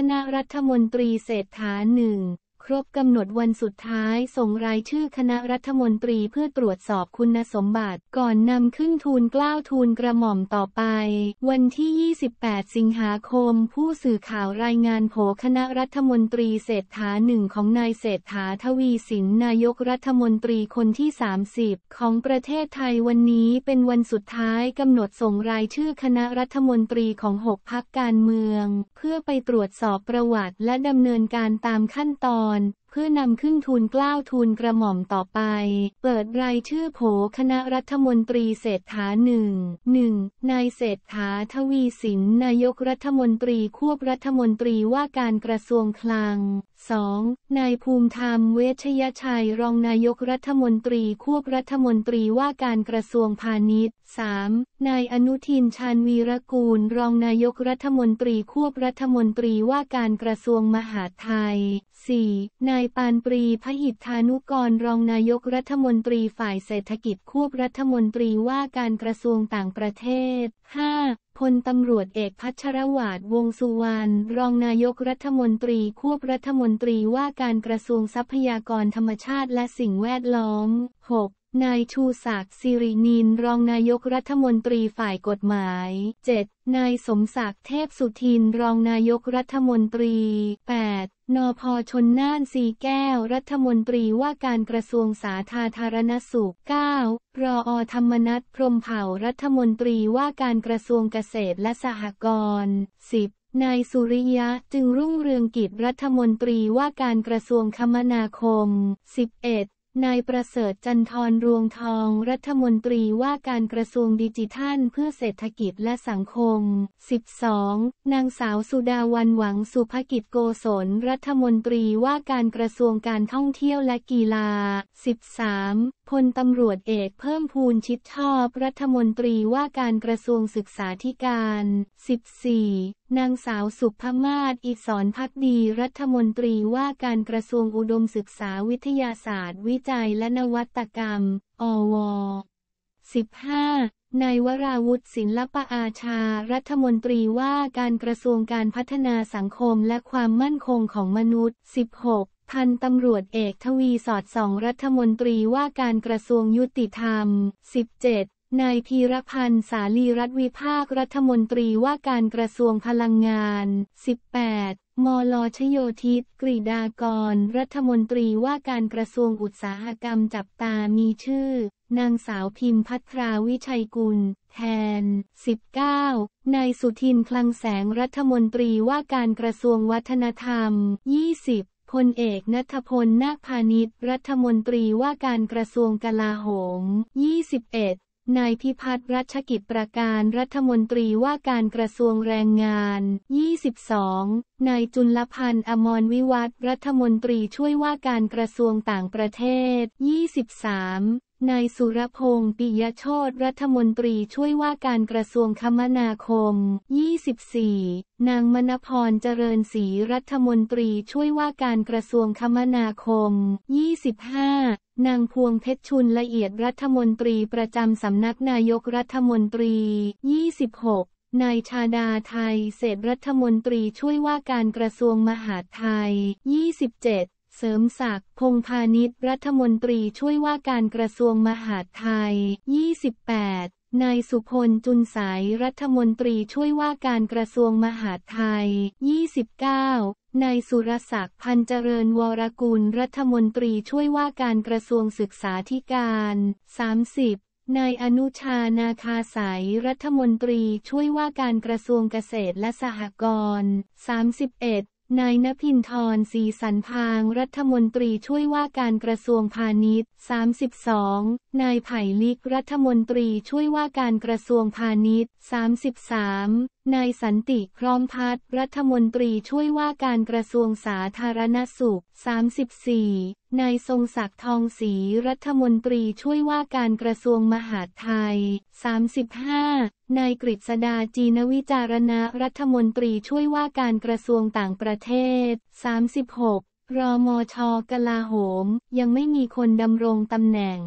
คณะรัฐมนตรีเศรษฐาหนึ่งครบกำหนดวันสุดท้ายส่งรายชื่อคณะรัฐมนตรีเพื่อตรวจสอบคุณสมบัติ ก่อนนำขึ้นทูลกล้าวทูลกระหม่อมต่อไป วันที่ 28 สิงหาคม ผู้สื่อข่าวรายงานโผคณะรัฐมนตรีเศรษฐาหนึ่งของนายเศรษฐาทวีสินนายกรัฐมนตรีคนที่ 30 ของประเทศไทยวันนี้เป็นวันสุดท้ายกำหนดส่งรายชื่อคณะรัฐมนตรีของ6พักการเมือง เพื่อไปตรวจสอบประวัติ และดำเนินการตามขั้นตอนพื่อนำขึ้นทุนกล้าวทุนกระหม่อมต่อไป เปิดรายชื่อโผคณะรัฐมนตรีเศรษฐาหนึ่งหนึ่งนายเศรษฐาทวีสินนายกรัฐมนตรีควบรัฐมนตรีว่าการกระทรวงคลัง 2. นายภูมิธรรมเวชยชัยรองนายกรัฐมนตรีควบรัฐมนตรีว่าการกระทรวงพาณิชย์ 3. นายอนุทินชาญวีรกูลรองนายกรัฐมนตรีควบรัฐมนตรีว่าการกระทรวงมหาดไทย 4. นายปานปรีพหิทธานุกร รองนายกรัฐมนตรีฝ่ายเศรษฐกิจควบรัฐมนตรีว่าการกระทรวงต่างประเทศ 5. พลตำรวจเอกพัชรวาดวงสุวรรณรองนายกรัฐมนตรีควบรัฐมนตรีว่าการกระทรวงทรัพยากรธรรมชาติและสิ่งแวดล้อม 6. นายชูศักดิ์สิรินินรองนายกรัฐมนตรีฝ่ายกฎหมาย 7. นายสมศักดิ์เทพสุทินรองนายกรัฐมนตรี 8. นพชนน่านสีแก้วรัฐมนตรีว่าการกระทรวงสาธาธารณสุข 9. รออธรรมนัฐพรมเผ่ารัฐมนตรีว่าการกระทรวงเกษตรและสหกรณ์ 10. นายสุริยะจึงรุ่งเรืองกิจรัฐมนตรีว่าการกระทรวงคมนาคม 11นายประเสริฐจันทร์รวงทองรัฐมนตรีว่าการกระทรวงดิจิทัลเพื่อเศรษฐกิจและสังคม 12. นางสาวสุดาวันหวังสุภกิจโกศลรัฐมนตรีว่าการกระทรวงการท่องเที่ยวและกีฬา 13. พลตำรวจเอกเพิ่มพูนชิดชอบ รัฐมนตรีว่าการกระทรวงศึกษาธิการ 14 นางสาวสุภมาศอิศรพักดีรัฐมนตรีว่าการกระทรวงอุดมศึกษาวิทยาศาสตร์วิจัยและนวัตกรรม อว 15 นายวราวุฒิศิลปอาชารัฐมนตรีว่าการกระทรวงการพัฒนาสังคมและความมั่นคงของมนุษย์ 16พันตำรวจเอกทวีสอดสองรัฐมนตรีว่าการกระทรวงยุติธรรม 17 นายพีรพันธ์สาลีรัฐวิภาครัฐมนตรีว่าการกระทรวงพลังงาน 18 มลชโยธิตกรีดากร รัฐมนตรีว่าการกระทรวงอุตสาหกรรมจับตา มีชื่อ นางสาวพิมพัทราวิชัยกุล แทน 19 นายสุทินคลังแสงรัฐมนตรีว่าการกระทรวงวัฒนธรรม 20พลเอกนัทพล นาคพาณิชรัฐมนตรีว่าการกระทรวงกลาโหม 21นายพิพัฒน์รัชกิจประการรัฐมนตรีว่าการกระทรวงแรงงาน 22นายจุลพันธ์อมรวิวัฒรัฐมนตรีช่วยว่าการกระทรวงต่างประเทศ 23นายสุรพงศ์ปิยโชตรัฐมนตรีช่วยว่าการกระทรวงคมนาคม 24 นางมณพรเจริญศรี รัฐมนตรีช่วยว่าการกระทรวงคมนาคม25นางพวงเพชรชุนละเอียดรัฐมนตรีประจำสำนักนายกรัฐมนตรี 26นายชาดาไทยเศษรัฐมนตรีช่วยว่าการกระทรวงมหาดไทย 27เสริมศักดิ์พงพาณิชย์รัฐมนตรีช่วยว่าการกระทรวงมหาดไทย 28 นายสุพลจุนสายรัฐมนตรีช่วยว่าการกระทรวงมหาดไทย 29 นายสุรศักดิ์พันเจริญวรกุลรัฐมนตรีช่วยว่าการกระทรวงศึกษาธิการ 30 นายอนุชานาคาสายรัฐมนตรีช่วยว่าการกระทรวงเกษตรและสหกรณ์ 31นายนพินทรศรีสันพางรัฐมนตรีช่วยว่าการกระทรวงพาณิชย์ 32 นายไผ่ลิกรัฐมนตรีช่วยว่าการกระทรวงพาณิชย์33นายสันติพร้อมพัฒรัฐมนตรีช่วยว่าการกระทรวงสาธารณสุข 34นายทรงศักดิ์ทองศรีรัฐมนตรีช่วยว่าการกระทรวงมหาดไทย 35นายกฤษดาจีนวิจารณะรัฐมนตรีช่วยว่าการกระทรวงต่างประเทศ 36รมชกลาโหม ยังไม่มีคนดำรงตำแหน่ง